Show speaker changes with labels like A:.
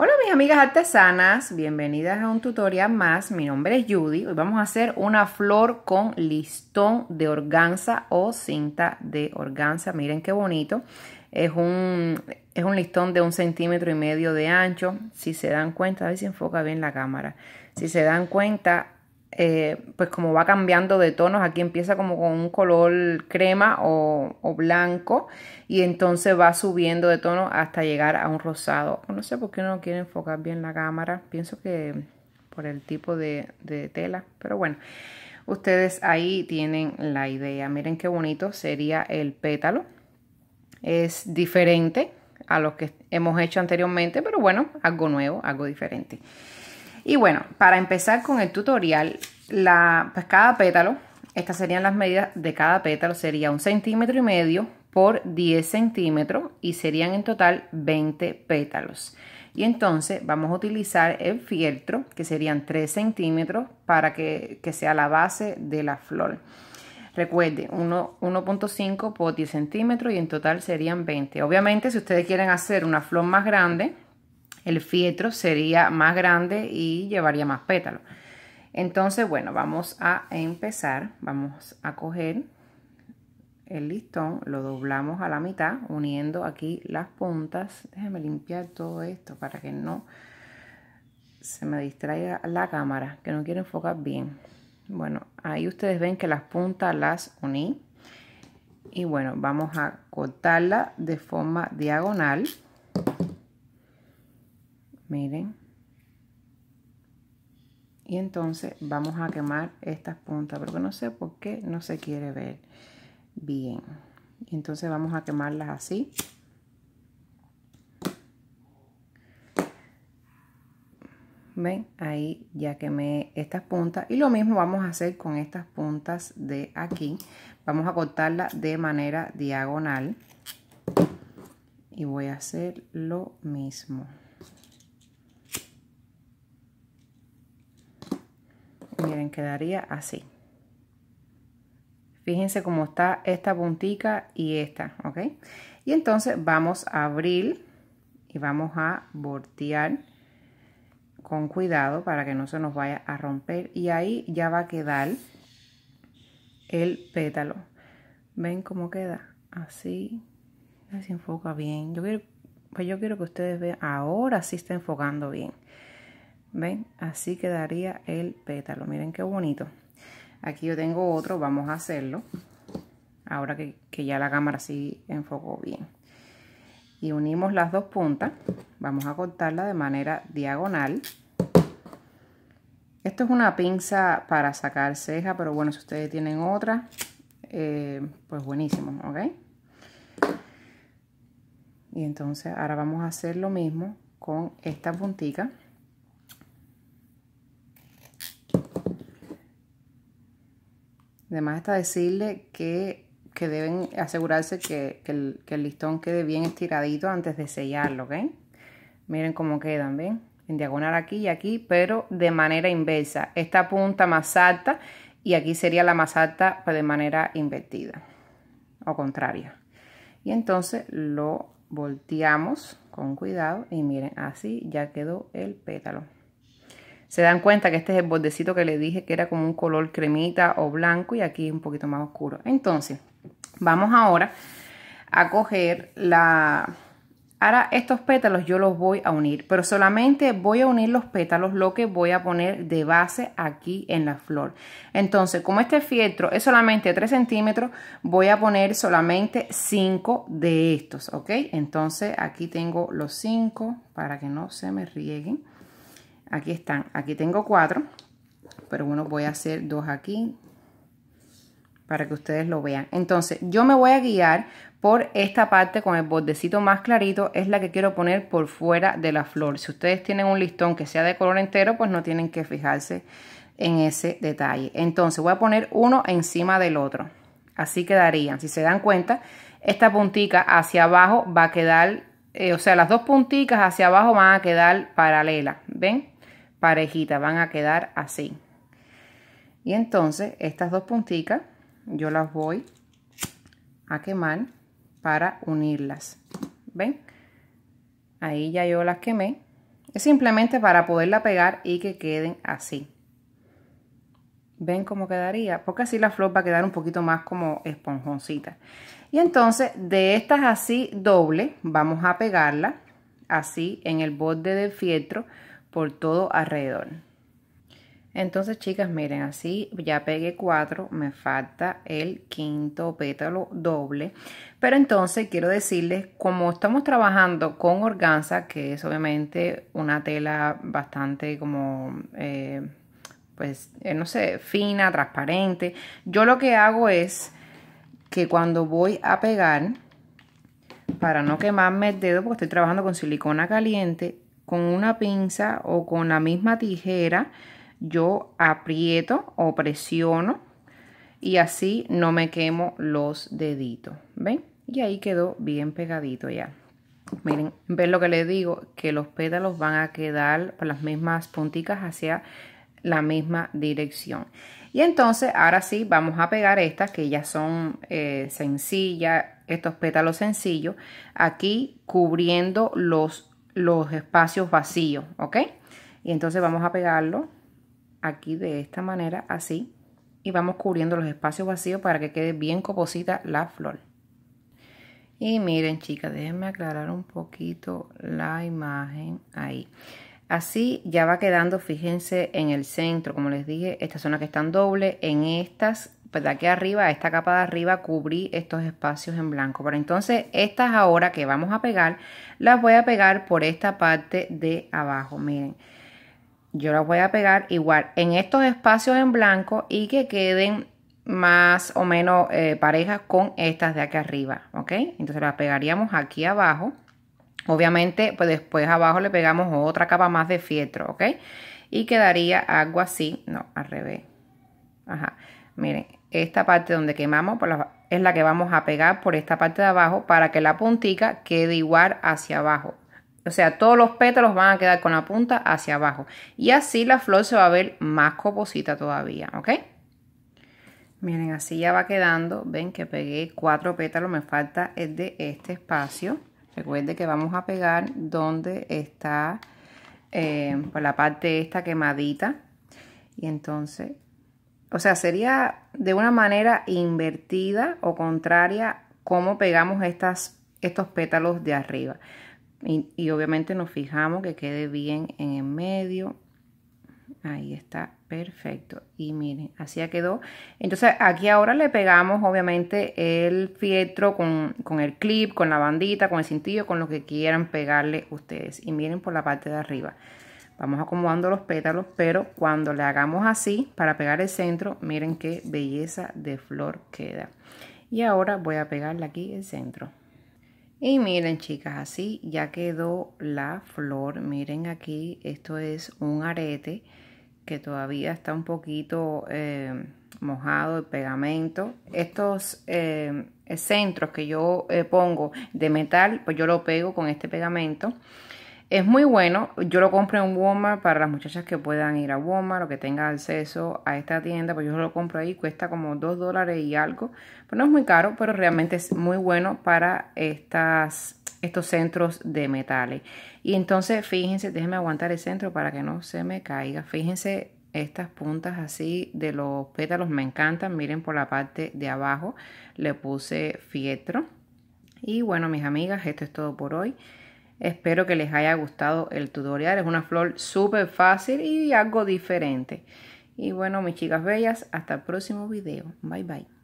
A: Hola mis amigas artesanas, bienvenidas a un tutorial más. Mi nombre es Judy. Hoy vamos a hacer una flor con listón de organza o cinta de organza. Miren qué bonito. Es un, es un listón de un centímetro y medio de ancho. Si se dan cuenta, a ver si enfoca bien la cámara. Si se dan cuenta, eh, pues como va cambiando de tonos, aquí empieza como con un color crema o, blanco y entonces va subiendo de tono hasta llegar a un rosado. No sé por qué no quiere enfocar bien la cámara, pienso que por el tipo de, de tela, pero bueno, ustedes ahí tienen la idea. Miren qué bonito sería el pétalo, es diferente a lo que hemos hecho anteriormente, pero bueno, algo nuevo, algo diferente. Y bueno, para empezar con el tutorial, la, pues cada pétalo, estas serían las medidas de cada pétalo, sería un centímetro y medio por 10 centímetros y serían en total 20 pétalos. Y entonces vamos a utilizar el fieltro, que serían 3 centímetros, para que, que sea la base de la flor. Recuerde, 1.5 por 10 centímetros y en total serían 20. Obviamente, si ustedes quieren hacer una flor más grande, el fietro sería más grande y llevaría más pétalo Entonces, bueno, vamos a empezar. Vamos a coger el listón, lo doblamos a la mitad, uniendo aquí las puntas. Déjenme limpiar todo esto para que no se me distraiga la cámara, que no quiero enfocar bien. Bueno, ahí ustedes ven que las puntas las uní. Y bueno, vamos a cortarla de forma diagonal miren y entonces vamos a quemar estas puntas porque no sé por qué no se quiere ver bien entonces vamos a quemarlas así ven ahí ya quemé estas puntas y lo mismo vamos a hacer con estas puntas de aquí vamos a cortarlas de manera diagonal y voy a hacer lo mismo quedaría así fíjense cómo está esta puntica y esta ok y entonces vamos a abrir y vamos a voltear con cuidado para que no se nos vaya a romper y ahí ya va a quedar el pétalo ven cómo queda así se enfoca bien yo quiero, pues yo quiero que ustedes vean ahora si está enfocando bien ¿Ven? Así quedaría el pétalo. Miren qué bonito. Aquí yo tengo otro, vamos a hacerlo. Ahora que, ya la cámara sí enfocó bien. Y unimos las dos puntas. Vamos a cortarla de manera diagonal. Esto es una pinza para sacar ceja, pero bueno, si ustedes tienen otra, eh, pues buenísimo, ¿ok? Y entonces ahora vamos a hacer lo mismo con esta puntita Además está decirle que, que deben asegurarse que, que, el, listón quede bien estiradito antes de sellarlo, Miren cómo quedan, ¿ven? En diagonal aquí y aquí, pero de manera inversa. Esta punta más alta y aquí sería la más alta pues, de manera invertida o contraria. Y entonces lo volteamos con cuidado y miren, así ya quedó el pétalo. Se dan cuenta que este es el bordecito que le dije que era como un color cremita o blanco y aquí es un poquito más oscuro. Entonces, vamos ahora a coger la... Ahora estos pétalos yo los voy a unir, pero solamente voy a unir los pétalos, lo que voy a poner de base aquí en la flor. Entonces, como este fieltro es solamente 3 centímetros, voy a poner solamente 5 de estos, ¿ok? Entonces aquí tengo los 5 para que no se me rieguen. Aquí están, aquí tengo cuatro, pero bueno, voy a hacer dos aquí para que ustedes lo vean. Entonces, yo me voy a guiar por esta parte con el bordecito más clarito, es la que quiero poner por fuera de la flor. Si ustedes tienen un listón que sea de color entero, pues no tienen que fijarse en ese detalle. Entonces, voy a poner uno encima del otro. Así quedarían. Si se dan cuenta, esta puntica hacia abajo va a quedar, eh, o sea, las dos punticas hacia abajo van a quedar paralelas. ¿Ven? parejita, van a quedar así. Y entonces estas dos punticas yo las voy a quemar para unirlas. ¿Ven? Ahí ya yo las quemé. Es simplemente para poderla pegar y que queden así. ¿Ven cómo quedaría? Porque así la flor va a quedar un poquito más como esponjoncita. Y entonces de estas así doble vamos a pegarla así en el borde del fieltro todo alrededor. Entonces, chicas, miren, así ya pegué cuatro, me falta el quinto pétalo doble. Pero entonces quiero decirles, como estamos trabajando con organza, que es obviamente una tela bastante como, eh, pues, eh, no sé, fina, transparente, yo lo que hago es que cuando voy a pegar, para no quemarme el dedo, porque estoy trabajando con silicona caliente, con una pinza o con la misma tijera yo aprieto o presiono y así no me quemo los deditos. ¿Ven? Y ahí quedó bien pegadito ya. Miren, ¿ven lo que les digo? Que los pétalos van a quedar por las mismas punticas hacia la misma dirección. Y entonces, ahora sí, vamos a pegar estas que ya son eh, sencillas, estos pétalos sencillos, aquí cubriendo los los espacios vacíos, ¿ok? Y entonces vamos a pegarlo aquí de esta manera, así, y vamos cubriendo los espacios vacíos para que quede bien coposita la flor. Y miren, chicas, déjenme aclarar un poquito la imagen ahí. Así ya va quedando, fíjense, en el centro, como les dije, esta zona que están doble, en estas pues de aquí arriba, esta capa de arriba, cubrí estos espacios en blanco. Pero entonces estas ahora que vamos a pegar, las voy a pegar por esta parte de abajo, miren. Yo las voy a pegar igual en estos espacios en blanco y que queden más o menos eh, parejas con estas de aquí arriba, ¿ok? Entonces las pegaríamos aquí abajo. Obviamente, pues después abajo le pegamos otra capa más de fieltro, ¿ok? Y quedaría algo así, no, al revés. Ajá, miren, esta parte donde quemamos es la que vamos a pegar por esta parte de abajo para que la puntica quede igual hacia abajo. O sea, todos los pétalos van a quedar con la punta hacia abajo. Y así la flor se va a ver más coposita todavía, ¿ok? Miren, así ya va quedando. Ven que pegué cuatro pétalos, me falta el de este espacio. Recuerde que vamos a pegar donde está eh, por la parte esta quemadita. Y entonces o sea, sería de una manera invertida o contraria cómo pegamos estas, estos pétalos de arriba. Y, obviamente nos fijamos que quede bien en el medio. Ahí está, perfecto. Y miren, así quedó. Entonces aquí ahora le pegamos obviamente el fieltro con, con el clip, con la bandita, con el cintillo, con lo que quieran pegarle ustedes. Y miren por la parte de arriba. Vamos acomodando los pétalos, pero cuando le hagamos así para pegar el centro, miren qué belleza de flor queda. Y ahora voy a pegarle aquí el centro. Y miren chicas, así ya quedó la flor. Miren aquí, esto es un arete que todavía está un poquito eh, mojado de pegamento. Estos eh, centros que yo eh, pongo de metal, pues yo lo pego con este pegamento. Es muy bueno, yo lo compré en Walmart para las muchachas que puedan ir a Walmart o que tengan acceso a esta tienda, pues yo lo compro ahí, cuesta como 2 dólares y algo, pero pues no es muy caro, pero realmente es muy bueno para estas, estos centros de metales. Y entonces, fíjense, déjenme aguantar el centro para que no se me caiga, fíjense estas puntas así de los pétalos, me encantan, miren por la parte de abajo, le puse fieltro Y bueno, mis amigas, esto es todo por hoy. Espero que les haya gustado el tutorial. Es una flor súper fácil y algo diferente. Y bueno, mis chicas bellas, hasta el próximo video. Bye bye.